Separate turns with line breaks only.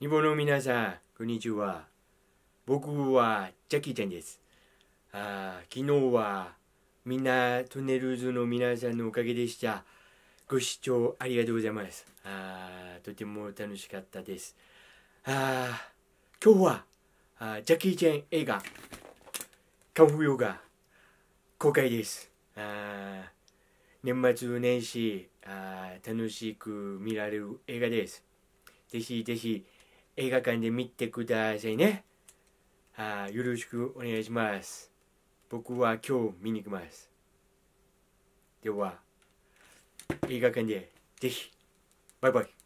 日本の皆さん、こんにちは。僕はジャッキーちゃんです。あ昨日はみんなトンネルズの皆さんのおかげでした。ご視聴ありがとうございます。あとても楽しかったです。あ今日はあジャッキーちゃん映画、カンフヨが公開です。あ年末年始あ楽しく見られる映画です。ぜひぜひ。映画館で見てくださいね。あよろしくお願いします。僕は今日見に行きます。では、映画館でぜひ、バイバイ。